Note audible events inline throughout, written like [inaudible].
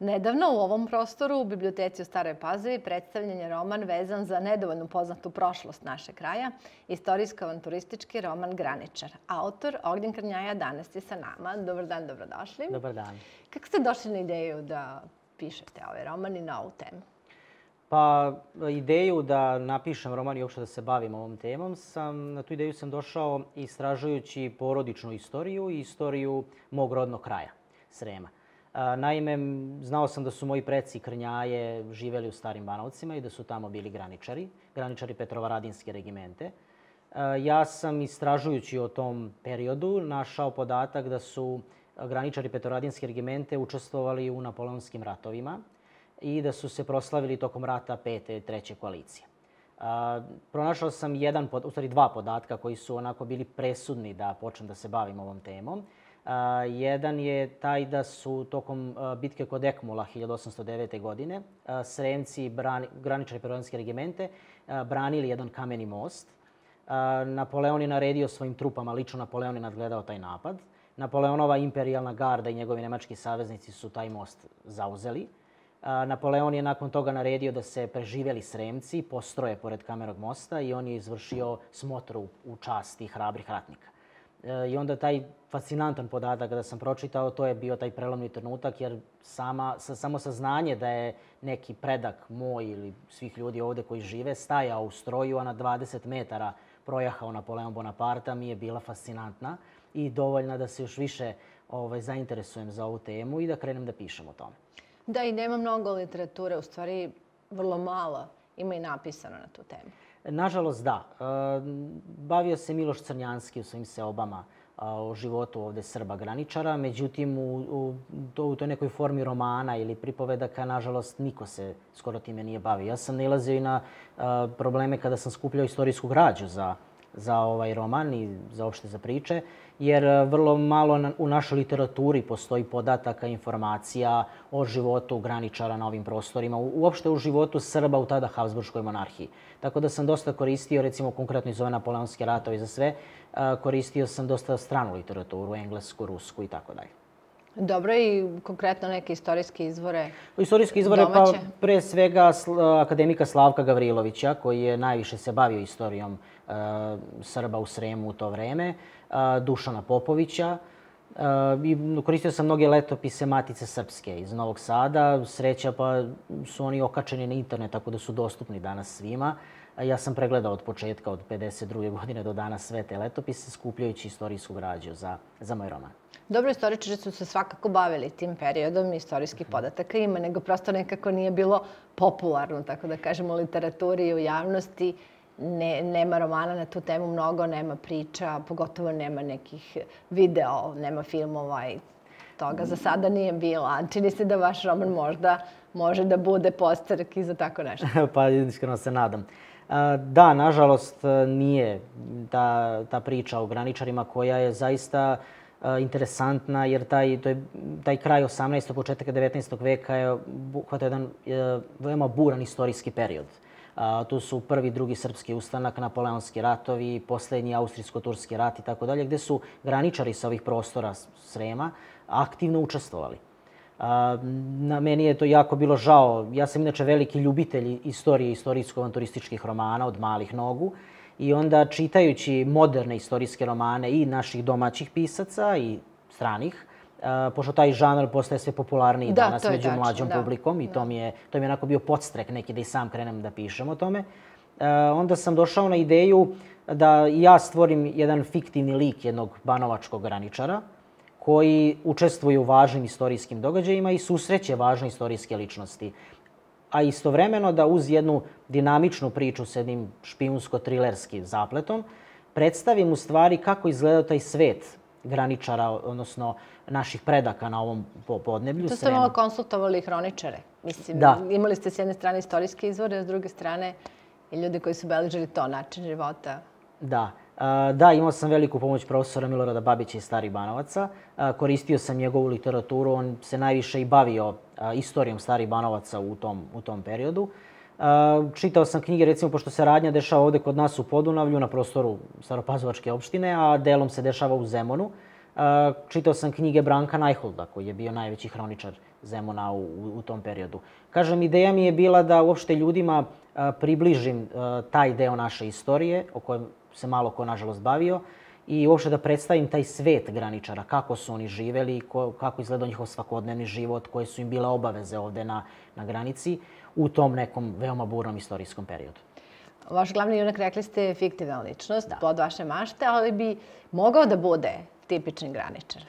Nedavno u ovom prostoru u Biblioteci u Staroj Pazovi predstavljen je roman vezan za nedovoljnu poznatu prošlost naše kraja, istorijsko-avanturistički roman Graničar. Autor Ognjen Krnjaja danas je sa nama. Dobar dan, dobrodošli. Dobar dan. Kako ste došli na ideju da pišete ovaj roman i na ovu temu? Pa ideju da napišem roman i uopšte da se bavim ovom temom, sam, na tu ideju sam došao istražujući porodičnu istoriju i istoriju mog rodnog kraja, Srema. Naime, znao sam da su moji preci Krnjaje živeli u Starim Banovcima i da su tamo bili graničari, graničari Petrovaradinske regimente. Ja sam istražujući o tom periodu našao podatak da su graničari Petrovaradinske regimente učestvovali u napoleonskim ratovima i da su se proslavili tokom rata pete i treće koalicije. pronašao sam jedan, u stvari dva podatka koji su onako bili presudni da počnem da se bavim ovom temom. A, jedan je taj da su tokom bitke kod Ekmula 1809. godine a, Sremci, brani, graničari peronske regimente, branili jedan kameni most. A, Napoleon je naredio svojim trupama, lično Napoleon je nadgledao taj napad. Napoleonova imperialna garda i njegovi nemački saveznici su taj most zauzeli. Napoleon je nakon toga naredio da se preživeli Sremci, postroje pored Kamerog mosta i on je izvršio smotru u časti hrabrih ratnika. E, I onda taj fascinantan podatak kada sam pročitao, to je bio taj prelomni trenutak, jer sama, sa, samo saznanje da je neki predak moj ili svih ljudi ovde koji žive stajao u stroju, a na 20 metara projahao Napoleon Bonaparte, mi je bila fascinantna i dovoljna da se još više ovaj, zainteresujem za ovu temu i da krenem da pišem o tome. Da, i nema mnogo literature, u stvari vrlo malo ima i napisano na tu temu. Nažalost, da. E, bavio se Miloš Crnjanski u svojim seobama o životu ovde Srba graničara. Međutim, u, u, to, u toj nekoj formi romana ili pripovedaka, nažalost, niko se skoro time nije bavio. Ja sam nalazio i na a, e, probleme kada sam skupljao istorijsku građu za za ovaj roman i za opšte za priče, jer e, vrlo malo na, u našoj literaturi postoji podataka, informacija o životu graničara na ovim prostorima, uopšte u životu Srba u tada Habsburgskoj monarhiji. Tako da sam dosta koristio, recimo konkretno iz ove napoleonske ratove i za sve, e, koristio sam dosta stranu literaturu, englesku, rusku i tako dalje. Dobro i konkretno neke istorijske izvore Istorijske izvore pa domaće. pa pre svega e, akademika Slavka Gavrilovića koji je najviše se bavio istorijom e, Srba u Sremu u to vreme, e, Dušana Popovića, e, i koristio sam mnoge letopise Matice Srpske iz Novog Sada. Sreća pa su oni okačeni na internet, tako da su dostupni danas svima. Ja sam pregledao od početka, od 52. godine do danas sve te letopise, skupljajući istorijsku građu za, za moj roman. Dobro, istoričari su se svakako bavili tim periodom i istorijskih mhm. podataka ima, nego prosto nekako nije bilo popularno, tako da kažemo, u literaturi i u javnosti. Ne, nema romana na tu temu mnogo, nema priča, pogotovo nema nekih video, nema filmova i toga. Za sada nije bilo, a čini se da vaš roman možda može da bude posterk i za tako nešto. [laughs] pa iskreno se nadam. Da, nažalost, nije ta, ta priča o graničarima koja je zaista uh, interesantna, jer taj, to je, taj kraj 18. početaka 19. veka je hvatao jedan e, veoma buran istorijski period. A, tu su prvi, drugi srpski ustanak, napoleonski ratovi, poslednji austrijsko-turski rat i tako dalje, gde su graničari sa ovih prostora Srema aktivno učestvovali. A, na meni je to jako bilo žao. Ja sam inače veliki ljubitelj istorije istorijsko-avanturističkih romana od malih nogu i onda čitajući moderne istorijske romane i naših domaćih pisaca i stranih, Uh, pošto taj žanar postaje sve popularniji da, danas među tačno, mlađom da. publikom i da. to mi je to mi je onako bio podstrek neki da i sam krenem da pišem o tome. Uh, onda sam došao na ideju da ja stvorim jedan fiktivni lik jednog banovačkog graničara koji učestvuje u važnim istorijskim događajima i susreće važne istorijske ličnosti a istovremeno da uz jednu dinamičnu priču sa jednim špijunsko-trilerskim zapletom predstavim u stvari kako izgledao taj svet graničara, odnosno naših predaka na ovom podneblju. Tu ste malo konsultovali hroničare. Mislim, da. imali ste s jedne strane istorijske izvore, a s druge strane i ljudi koji su beležili to način života. Da. Da, imao sam veliku pomoć profesora Milorada Babića iz Starih Banovaca. Koristio sam njegovu literaturu, on se najviše i bavio istorijom Starih Banovaca u tom, u tom periodu. Čitao sam knjige, recimo, pošto se radnja dešava ovde kod nas u Podunavlju, na prostoru Staropazovačke opštine, a delom se dešava u Zemunu. Čitao sam knjige Branka Najholda, koji je bio najveći hroničar Zemuna u, u tom periodu. Kažem, ideja mi je bila da uopšte ljudima približim taj deo naše istorije, o kojem se malo ko, nažalost, bavio i uopšte da predstavim taj svet graničara, kako su oni živeli i ko, kako izgledao njihov svakodnevni život, koje su im bile obaveze ovde na, na granici u tom nekom veoma burnom istorijskom periodu. Vaš glavni junak, rekli ste, fiktivna ličnost da. pod vaše mašte, ali bi mogao da bude tipični graničar.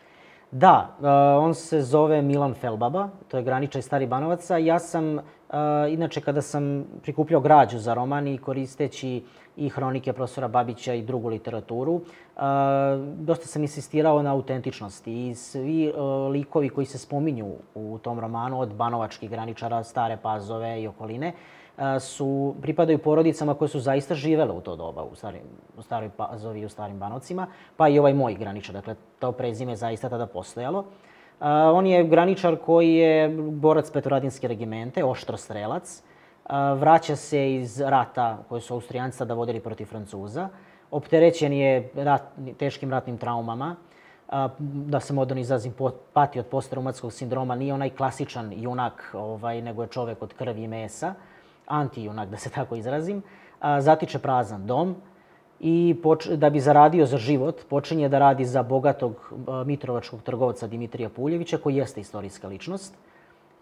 Da, e, on se zove Milan Felbaba, to je graničar Stari Banovaca. Ja sam Uh, inače, kada sam prikupljao građu za roman i koristeći i hronike profesora Babića i drugu literaturu, uh, dosta sam insistirao na autentičnosti i svi uh, likovi koji se spominju u tom romanu, od banovačkih graničara, stare pazove i okoline, su, pripadaju porodicama koje su zaista živele u to doba, u, starim, u staroj pazovi i u starim banovcima, pa i ovaj moj graničar. Dakle, to prezime zaista tada postojalo on je graničar koji je borac petoradinske regimente, oštro strelac. Vraća se iz rata koje su Austrijanci sada vodili protiv Francuza. Opterećen je rat, teškim ratnim traumama. Da se modern izrazim, pati od postraumatskog sindroma. Nije onaj klasičan junak, ovaj, nego je čovek od krvi i mesa. Antijunak, da se tako izrazim. Zatiče prazan dom i poč, da bi zaradio za život počinje da radi za bogatog e, mitrovačkog trgovca Dimitrija Puljevića, koji jeste istorijska ličnost.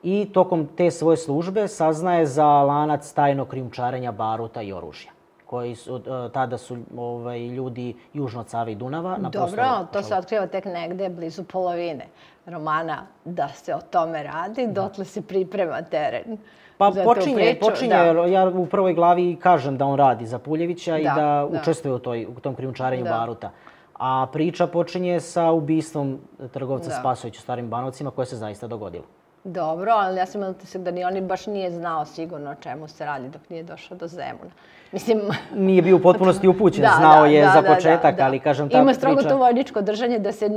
I tokom te svoje službe saznaje za lanac tajno krijumčarenja baruta i oružja koji su, e, tada su ovaj, ljudi južno od Save i Dunava. Na Dobro, prostoru, to se otkriva tek negde blizu polovine romana da se o tome radi, da. dotle se priprema teren. Pa počinje, priču, počinje, da. ja u prvoj glavi kažem da on radi za Puljevića da, i da, da. učestvuje u, toj, u tom krijumčarenju da. baruta. A priča počinje sa ubistvom trgovca da. Spasovića u Starim Banovcima koje se zaista dogodilo. Dobro, ali ja sam imala se da ni on baš nije znao sigurno o čemu se radi dok nije došao do Zemuna. Mislim... Nije bio u potpunosti [laughs] da, upućen, da, znao da, je da, za da, da, početak, da, da, ali kažem ta Ima priča... Ima strogo to vojničko držanje da se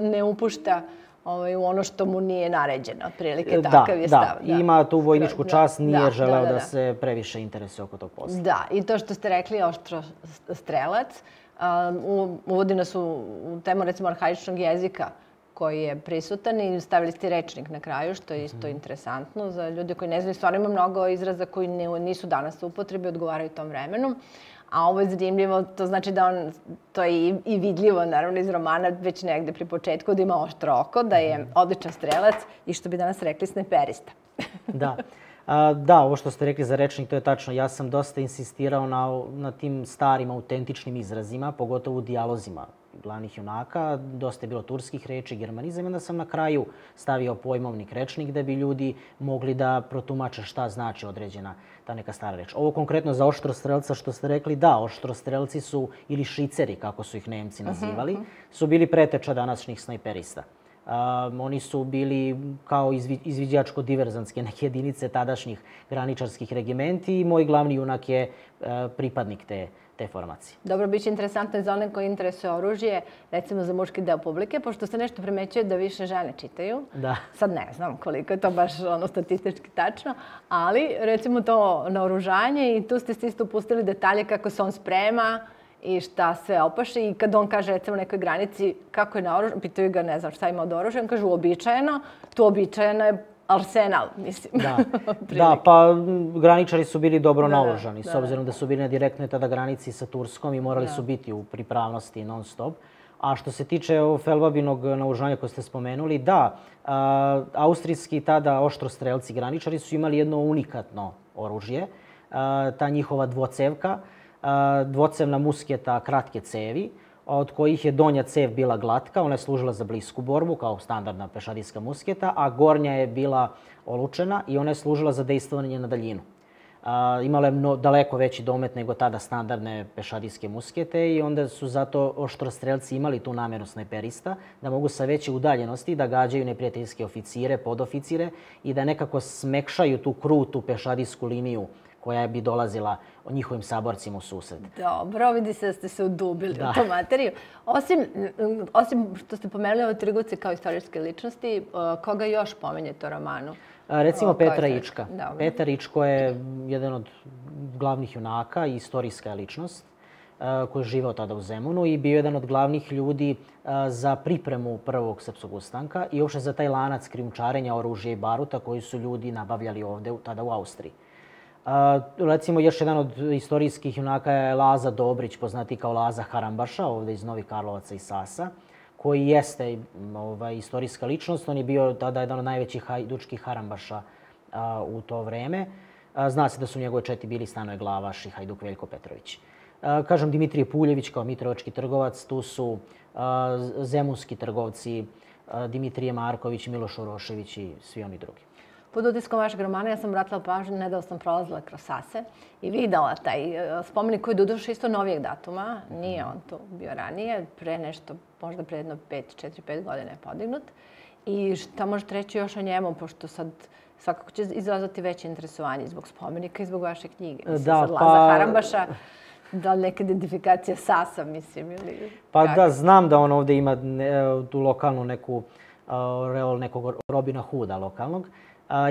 ne upušta ovaj, u ono što mu nije naređeno, otprilike da, takav da, je stav. Da, da, ima tu vojničku da, čast, nije da, želeo da, da, da se previše interesuje oko tog posla. Da, i to što ste rekli, oštro strelac, um, uvodi nas u, u temu, recimo, arhaičnog jezika, koji je prisutan i stavili ste rečnik na kraju, što je isto mm. interesantno za ljude koji ne znaju. Stvarno ima mnogo izraza koji nisu danas u upotrebi, odgovaraju tom vremenu a ovo je zanimljivo, to znači da on, to je i, vidljivo naravno iz romana, već negde pri početku da ima oštro oko, da je mhm. odličan strelac i što bi danas rekli sneperista. [laughs] da. A, da, ovo što ste rekli za rečnik, to je tačno. Ja sam dosta insistirao na, na tim starim, autentičnim izrazima, pogotovo u dijalozima glavnih junaka, dosta je bilo turskih reči, germanizam, onda sam na kraju stavio pojmovnik rečnik da bi ljudi mogli da protumače šta znači određena ta neka stara reč. Ovo konkretno za oštrostrelca što ste rekli, da, oštrostrelci su, ili šiceri kako su ih Nemci mhm, nazivali, uh mhm. -huh. su bili preteča današnjih snajperista. Um, oni su bili kao izvi, izviđačko-diverzanske neke jedinice tadašnjih graničarskih regimenti i moj glavni junak je uh, pripadnik te uh, te formacije. Dobro, biće interesantno i za one koji interesuje oružje, recimo za muški deo publike, pošto se nešto primećuje da više žene čitaju. Da. Sad ne znam koliko je to baš ono statistički tačno, ali recimo to naoružanje i tu ste se isto upustili detalje kako se on sprema, i šta sve opaše i kad on kaže recimo nekoj granici kako je naoružan, pitaju ga ne znam šta ima od oružja, on kaže uobičajeno, to uobičajeno je Arsenal, mislim. Da, [laughs] da pa graničari su bili dobro da, da naoružani, da, s da. obzirom da su bili na direktnoj tada granici sa Turskom i morali da. su biti u pripravnosti non stop. A što se tiče ovog Felbabinog naoružanja koje ste spomenuli, da, a, austrijski tada oštrostrelci graničari su imali jedno unikatno oružje, a, ta njihova dvocevka, a, dvocevna musketa kratke cevi, od kojih je donja cev bila glatka, ona je služila za blisku borbu kao standardna pešadijska musketa, a gornja je bila olučena i ona je služila za dejstvovanje na daljinu. A, imala je mno, daleko veći domet nego tada standardne pešadijske muskete i onda su zato oštrostrelci imali tu nameru snajperista da mogu sa veće udaljenosti da gađaju neprijateljske oficire, podoficire i da nekako smekšaju tu krutu pešadijsku liniju koja bi dolazila njihovim saborcima u susred. Dobro, vidi se da ste se udubili da. u tu materiju. Osim, osim što ste pomenuli ovo Trgovce kao istorijske ličnosti, eh, koga još pomenjete u romanu? Recimo o, Petra Ička. Da. Petar Ičko je jedan od glavnih junaka i istorijska ličnost eh, koji je živeo tada u Zemunu i bio jedan od glavnih ljudi eh, za pripremu prvog srpskog ustanka i uopšte za taj lanac krijumčarenja oružja i baruta koji su ljudi nabavljali ovde tada u Austriji. A, recimo, još jedan od istorijskih junaka je Laza Dobrić, poznati kao Laza Harambaša, ovde iz Novi Karlovaca i Sasa, koji jeste ovaj, istorijska ličnost. On je bio tada jedan od najvećih hajdučkih Harambaša a, u to vreme. A, zna se da su njegove četi bili Stanoje Glavaš i Hajduk Veljko Petrović. A, kažem, Dimitrije Puljević kao mitrovački trgovac, tu su a, zemunski trgovci, Dimitrije Marković, Miloš Orošević i svi oni drugi. Pod utiskom vašeg romana ja sam vratila pažnju, nedao sam prolazila kroz Sase i videla taj e, spomenik koji je doduše isto novijeg datuma, nije mhm. on tu bio ranije, pre nešto, možda pre jedno 5, 4, 5 godine je podignut. I šta možete reći još o njemu, pošto sad svakako će izazvati veće interesovanje zbog spomenika i zbog vaše knjige. Mislim, da, sad pa- Laza pa... Harambaša, da li neka identifikacija sasa, mislim, ili... Pa da, kak? da, znam da on ovde ima ne, e, tu lokalnu neku e, reol nekog Robina Hooda lokalnog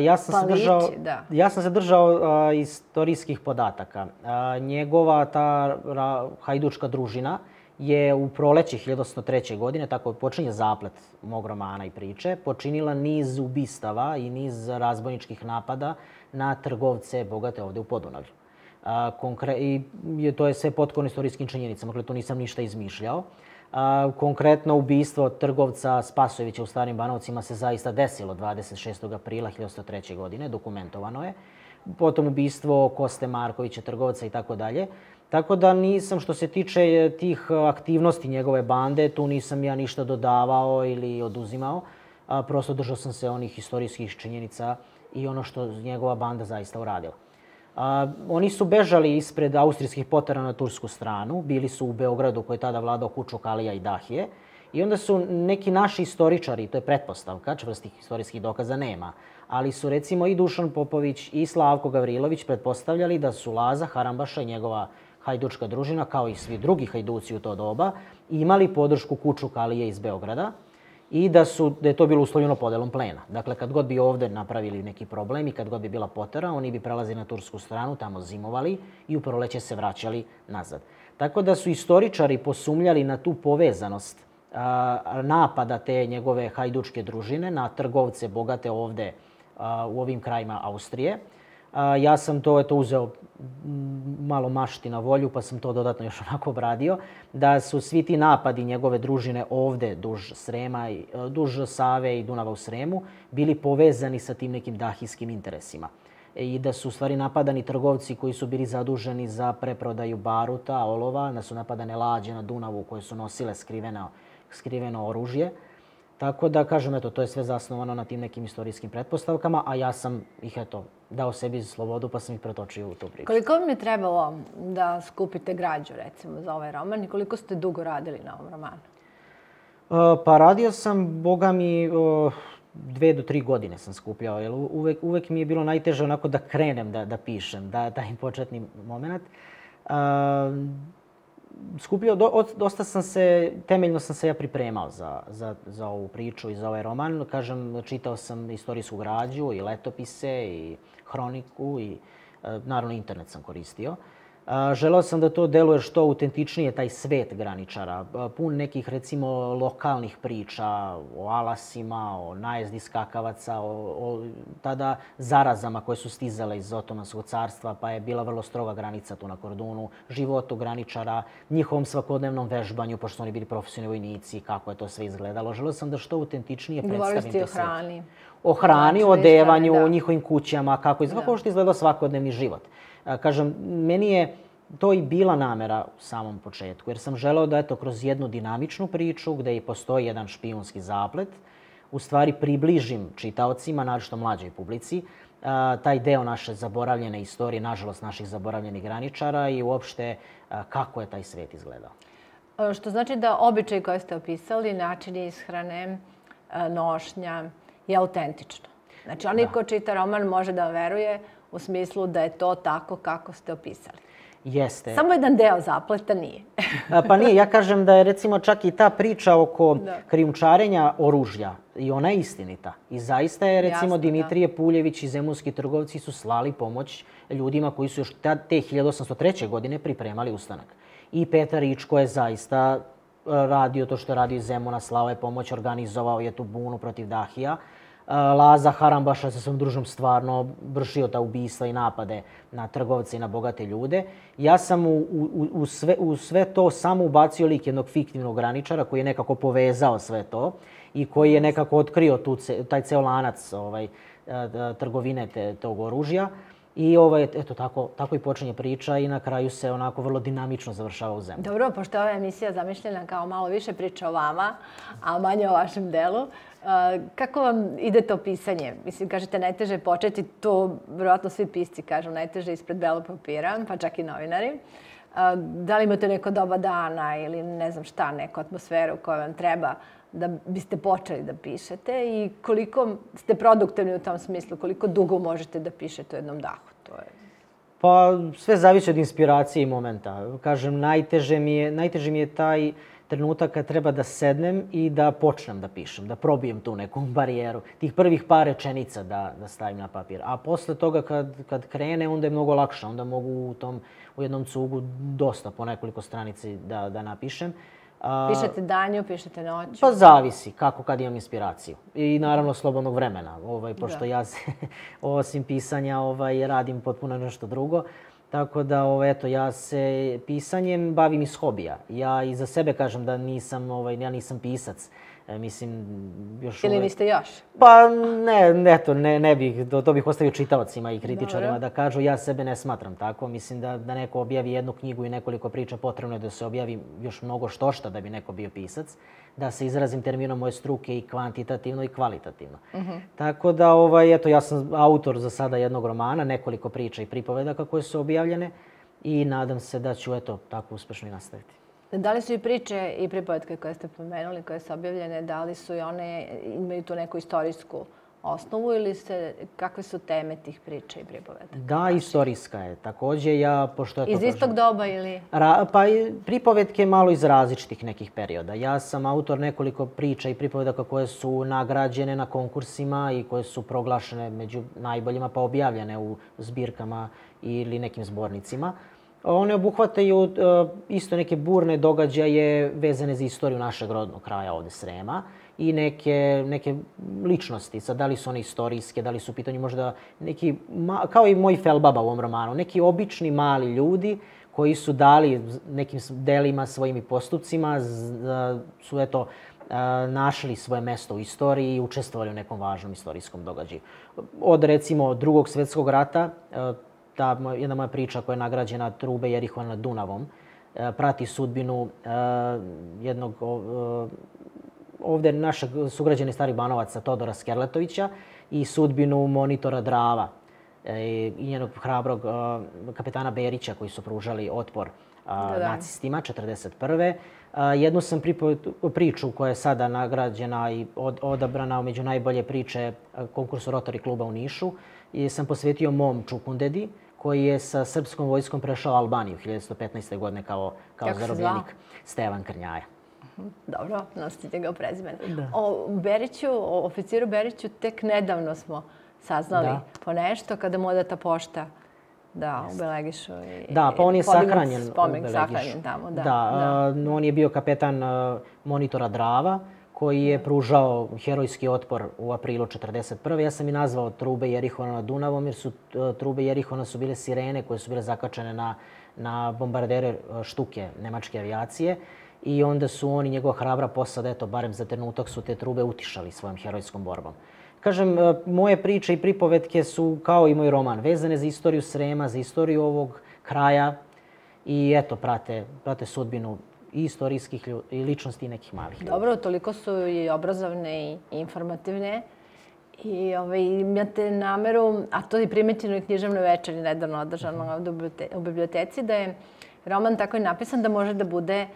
ja sam pa se držao, liči, da. ja sam se držao a, istorijskih podataka. A, njegova ta ra, hajdučka družina je u proleći 1103. godine, tako počinje zaplet mog romana i priče, počinila niz ubistava i niz razbojničkih napada na trgovce bogate ovde u Podunavlju. A, konkre, i, to je sve potkovno istorijskim činjenicama, dakle to nisam ništa izmišljao. A, konkretno ubistvo trgovca Spasojevića u Starim Banovcima se zaista desilo 26. aprila 1903. godine, dokumentovano je. Potom ubistvo Koste Markovića, trgovca i tako dalje. Tako da nisam, što se tiče e, tih aktivnosti njegove bande, tu nisam ja ništa dodavao ili oduzimao. prosto držao sam se onih istorijskih činjenica i ono što njegova banda zaista uradila oni su bežali ispred austrijskih potara na tursku stranu, bili su u Beogradu koji je tada vladao Kučukalija i Dahije. I onda su neki naši istoričari, to je pretpostavka, čvrstih istorijskih dokaza nema, ali su recimo i Dušan Popović i Slavko Gavrilović pretpostavljali da su Laza Harambaša i njegova hajdučka družina, kao i svi drugi hajduci u to doba, imali podršku Kučukalije iz Beograda i da, su, da je to bilo uslovljeno podelom plena. Dakle, kad god bi ovde napravili neki problem i kad god bi bila potera, oni bi prelazili na tursku stranu, tamo zimovali i u proleće se vraćali nazad. Tako da su istoričari posumljali na tu povezanost a, napada te njegove hajdučke družine na trgovce bogate ovde a, u ovim krajima Austrije, A, ja sam to eto, uzeo malo mašti na volju, pa sam to dodatno još [laughs] onako obradio, da su svi ti napadi njegove družine ovde, duž Srema, e, duž Save i Dunava u Sremu, bili povezani sa tim nekim dahijskim interesima e, i da su u stvari napadani trgovci koji su bili zaduženi za preprodaju baruta, olova, da su napadane lađe na Dunavu koje su nosile skriveno, skriveno oružje. Tako da, kažem, eto, to je sve zasnovano na tim nekim istorijskim pretpostavkama, a ja sam ih, eto, dao sebi slobodu pa sam ih pretočio u tu priču. Koliko vam je trebalo da skupite građu, recimo, za ovaj roman i koliko ste dugo radili na ovom romanu? E, pa radio sam, boga mi, dve do tri godine sam skupljao, jer uvek, uvek mi je bilo najteže onako da krenem da, da pišem, da, taj da početni moment. Uh, e, skupljao, dosta sam se, temeljno sam se ja pripremao za, za, za ovu priču i za ovaj roman. Kažem, čitao sam istorijsku građu i letopise i hroniku i e, naravno internet sam koristio. Želeo sam da to deluje što autentičnije, taj svet graničara, pun nekih recimo lokalnih priča o alasima, o najezdi skakavaca, o, o tada zarazama koje su stizale iz Otomanskog carstva, pa je bila vrlo stroga granica tu na kordunu, životu graničara, njihovom svakodnevnom vežbanju, pošto su oni bili profesionalni vojnici, kako je to sve izgledalo. Želeo sam da što autentičnije predstavim te sve. Govorili ste o hrani. O hrani, o znači, odevanju, da, da, da. o njihovim kućama, kako, iz... da. kako što izgledao svakodnevni život kažem, meni je to i bila namera u samom početku, jer sam želeo da, eto, kroz jednu dinamičnu priču, gde i postoji jedan špijunski zaplet, u stvari približim čitaocima, naročito mlađoj publici, a, taj deo naše zaboravljene istorije, nažalost naših zaboravljenih graničara i uopšte a, kako je taj svet izgledao. E, što znači da običaj koje ste opisali, način ishrane, e, nošnja, je autentično. Znači, onaj da. ko čita roman može da veruje u smislu da je to tako kako ste opisali. Jeste. Samo jedan deo zapleta nije. [laughs] pa nije, ja kažem da je recimo čak i ta priča oko da. krijumčarenja oružja i ona je istinita. I zaista je recimo Jasno, da. Dimitrije da. Puljević i zemunski trgovci su slali pomoć ljudima koji su još te 1803. godine pripremali ustanak. I Petar Ičko je zaista e, radio to što radi Zemuna, slao je pomoć, organizovao je tu bunu protiv Dahija. Eh, Laza Harambaša sa svom družom stvarno vršio ta ubistva i napade na trgovce i na bogate ljude. Ja sam u, u, u, sve, u sve to samo ubacio lik jednog fiktivnog graničara koji je nekako povezao sve to i koji je nekako otkrio tu, taj ceo lanac ovaj, eh, trgovine te, tog oružja. I ovaj, eto, tako, tako i počinje priča i na kraju se onako vrlo dinamično završava u zemlji. Dobro, pošto je ova emisija zamišljena kao malo više priča o vama, a manje o vašem delu, e, kako vam ide to pisanje? Mislim, kažete, najteže je početi, to vjerojatno svi pisci kažu, najteže je ispred belog papira, pa čak i novinari. E, da li imate neko doba dana ili ne znam šta, neku atmosferu koja vam treba da biste počeli da pišete i koliko ste produktivni u tom smislu, koliko dugo možete da pišete u jednom dahu. To je... Pa, sve zavisi od inspiracije i momenta. Kažem, najteže mi je, najteže mi je taj trenutak kad treba da sednem i da počnem da pišem, da probijem tu neku barijeru, tih prvih par rečenica da, da stavim na papir. A posle toga kad, kad krene, onda je mnogo lakše, onda mogu u, tom, u jednom cugu dosta, po nekoliko stranici da, da napišem. Uh, A, pišete danju, pišete noću? Pa zavisi, kako kad imam inspiraciju. I naravno slobodnog vremena, ovaj, pošto da. ja se, [laughs] osim pisanja ovaj, radim potpuno nešto drugo. Tako da, ovaj, eto, ja se pisanjem bavim iz hobija. Ja i za sebe kažem da nisam, ovaj, ja nisam pisac. E, mislim, još Ili niste još? Pa ne, eto, ne, ne bih, to, to bih ostavio čitavacima i kritičarima Dobre. da kažu, ja sebe ne smatram tako. Mislim da, da neko objavi jednu knjigu i nekoliko priča, potrebno je da se objavi još mnogo štošta da bi neko bio pisac. Da se izrazim terminom moje struke i kvantitativno i kvalitativno. Mhm. Tako da, ovaj, eto, ja sam autor za sada jednog romana, nekoliko priča i pripovedaka koje su objavljene i nadam se da ću, eto, tako uspešno i nastaviti. Da li su i priče i pripovetke koje ste pomenuli, koje su objavljene, da li su i one, imaju tu neku istorijsku osnovu ili se, kakve su teme tih priča i pripovetaka? Da, znači, istorijska je. Takođe ja, pošto... Je iz istog kažem, doba ili? Ra, pa pripovetke malo iz različitih nekih perioda. Ja sam autor nekoliko priča i pripovedaka koje su nagrađene na konkursima i koje su proglašene među najboljima pa objavljene u zbirkama ili nekim zbornicima one obuhvataju e, isto neke burne događaje vezane za istoriju našeg rodnog kraja ovde Srema i neke, neke ličnosti. Sad, da li su one istorijske, da li su u pitanju možda neki, kao i moj Felbaba u ovom romanu, neki obični mali ljudi koji su dali nekim delima, svojim postupcima, su eto, e, našli svoje mesto u istoriji i učestvovali u nekom važnom istorijskom događaju. Od recimo drugog svetskog rata, e, ta jedna moja priča koja je nagrađena Trube Jerihova na Dunavom, e, prati sudbinu e, jednog e, ovde našeg sugrađana stari Banovaca Todora Skerletovića i sudbinu monitora Drava i njenog hrabrog kapetana Berića koji su pružali otpor da, da. nacistima 41. Jednu sam priču koja je sada nagrađena i odabrana među najbolje priče konkursu Rotary kluba u Nišu i sam posvetio mom Čukundedi, koji je sa srpskom vojskom prešao Albaniju 1115. godine kao, kao zarobljenik Stevan Krnjaja. Dobro, nosite ga u prezimenu. Da. O Beriću, o oficiru Beriću tek nedavno smo saznali da. ponešto kada mu odata pošta da, u Belegišu. I, da, pa on je sahranjen u Belegišu. Sahranjen tamo, da. Da, da. on je bio kapetan monitora Drava, koji je pružao herojski otpor u aprilu 1941. Ja sam i nazvao trube Jerihona na Dunavom, jer su e, trube Jerihona su bile sirene koje su bile zakačene na, na bombardere e, štuke nemačke avijacije i onda su oni njegova hrabra posada, eto, barem za trenutak su te trube utišali svojom herojskom borbom. Kažem, e, moje priče i pripovetke su, kao i moj roman, vezane za istoriju Srema, za istoriju ovog kraja i eto, prate, prate sudbinu i istorijskih i ličnosti nekih malih ljudi. Dobro, toliko su i obrazovne i informativne. I ovaj, imate nameru, a to je primetljeno i književno večeri nedavno održano mhm. ovde u biblioteci, da je roman tako i napisan da može da bude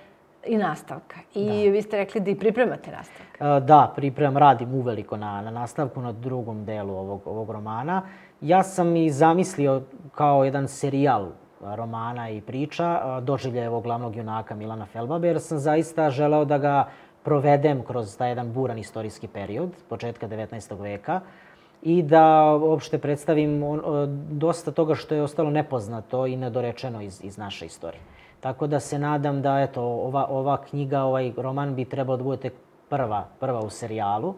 i nastavka. I da. vi ste rekli da i pripremate nastavak. E, da, pripremam, radim uveliko na, na nastavku, na drugom delu ovog, ovog romana. Ja sam i zamislio kao jedan serijal romana i priča, doživlja ovog glavnog junaka Milana Felbabe, jer sam zaista želeo da ga provedem kroz taj jedan buran istorijski period, početka 19. veka, i da uopšte predstavim dosta toga što je ostalo nepoznato i nedorečeno iz, iz naše istorije. Tako da se nadam da eto, ova, ova knjiga, ovaj roman bi trebao da bude prva, prva u serijalu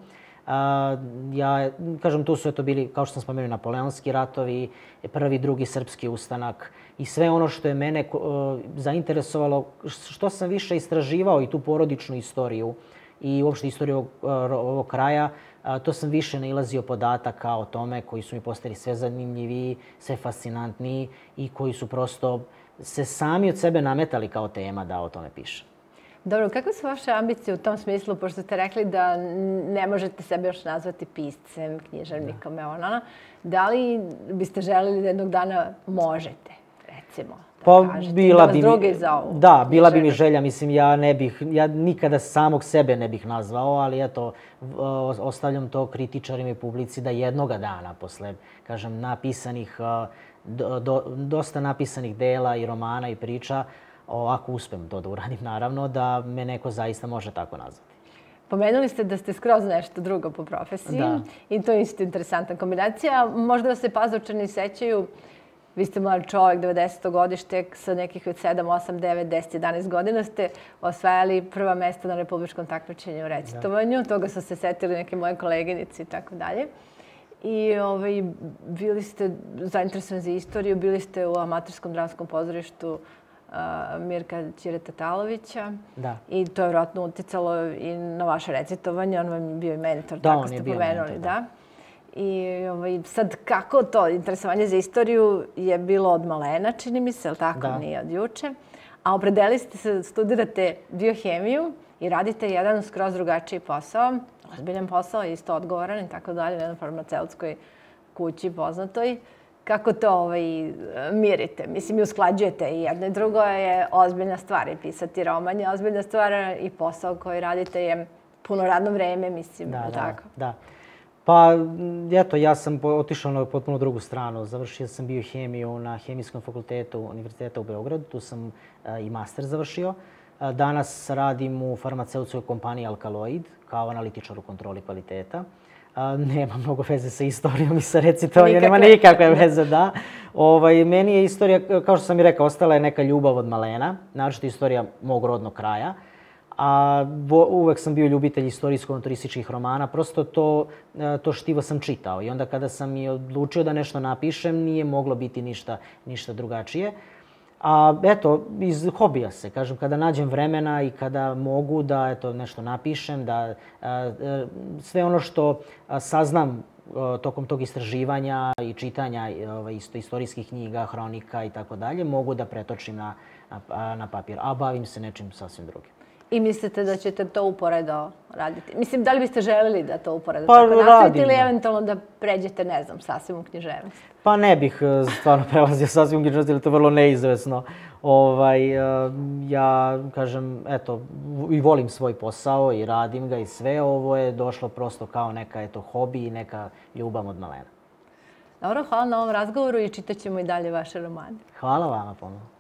ja, kažem, tu su to bili, kao što sam spomenuo, napoleonski ratovi, prvi, drugi srpski ustanak i sve ono što je mene e, zainteresovalo, što sam više istraživao i tu porodičnu istoriju i uopšte istoriju ovog, e, ovog kraja, to sam više nailazio podataka o tome koji su mi postali sve zanimljiviji, sve fascinantniji i koji su prosto se sami od sebe nametali kao tema da o tome pišem. Dobro, kakve su vaše ambicije u tom smislu, pošto ste rekli da ne možete sebe još nazvati piscem, knježarnikom, da. evo ona, da li biste želili da jednog dana možete, recimo? Da pa, kažete, bila bi mi, za ovu, da, bila bi mi želja, mislim, ja ne bih, ja nikada samog sebe ne bih nazvao, ali eto, ostavljam to kritičarima i publici da jednoga dana posle, kažem, napisanih, do, do, dosta napisanih dela i romana i priča, o, ako uspem to da uradim, naravno, da me neko zaista može tako nazvati. Pomenuli ste da ste skroz nešto drugo po profesiji da. i to je isto interesantna kombinacija. Možda da se pazočani sećaju, vi ste mlad čovjek, 90. godište, sa nekih od 7, 8, 9, 10, 11 godina ste osvajali prva mesta na republičkom takmičenju u recitovanju. Da. Toga su se setili neke moje koleginice i tako dalje. I ovaj, bili ste zainteresovani za istoriju, bili ste u amatorskom dramskom pozorištu Mirka Talovića. Da. I to je vjerojatno uticalo i na vaše recitovanje. On vam je bio i mentor, da, tako ste pomenuli. Da. da. I ovaj, sad kako to interesovanje za istoriju je bilo od malena, čini mi se, ali tako da. nije od juče. A opredeli ste se, da studirate biohemiju i radite jedan skroz drugačiji posao, ozbiljan posao, isto odgovoran i tako dalje, u jednom farmaceutskoj kući poznatoj. Uh, kako to ovaj, mirite? Mislim, i usklađujete i jedno i drugo je ozbiljna stvar. I pisati roman je ozbiljna stvar i posao koji radite je puno radno vreme, mislim, da, da tako? Da, da. Pa, mm, eto, ja sam otišao na potpuno drugu stranu. Završio sam biohemiju na Hemijskom fakultetu Univerziteta u Beogradu. Tu sam a, eh, i master završio. A, eh, danas radim u farmaceutskoj kompaniji Alkaloid kao analitičar u kontroli kvaliteta a, nema mnogo veze sa istorijom i sa recitovanjem, nema nikakve veze, da. Ovaj, meni je istorija, kao što sam i rekao, ostala je neka ljubav od malena, naročito istorija mog rodnog kraja. A bo, uvek sam bio ljubitelj istorijsko turističkih romana, prosto to, e, to štivo sam čitao. I onda kada sam i odlučio da nešto napišem, nije moglo biti ništa, ništa drugačije. A eto, iz hobija se, kažem, kada nađem vremena i kada mogu da eto, nešto napišem, da a, a, e, sve ono što a, saznam e, tokom tog istraživanja i čitanja ovaj, isto istorijskih knjiga, hronika i tako dalje, mogu da pretočim na, na, na papir, a bavim se nečim sasvim drugim. I mislite da ćete to uporedo raditi? Mislim, da li biste želeli da to uporedo pa, tako nastavite ili eventualno da pređete, ne znam, sasvim u književnost? Pa ne bih e, stvarno [laughs] prelazio sasvim u književnost, jer to je vrlo neizvesno. Ovaj, e, ja, kažem, eto, i volim svoj posao i radim ga i sve. Ovo je došlo prosto kao neka, eto, hobi i neka ljubav od malena. Dobro, hvala na ovom razgovoru i čitat ćemo i dalje vaše romane. Hvala vama ponovno.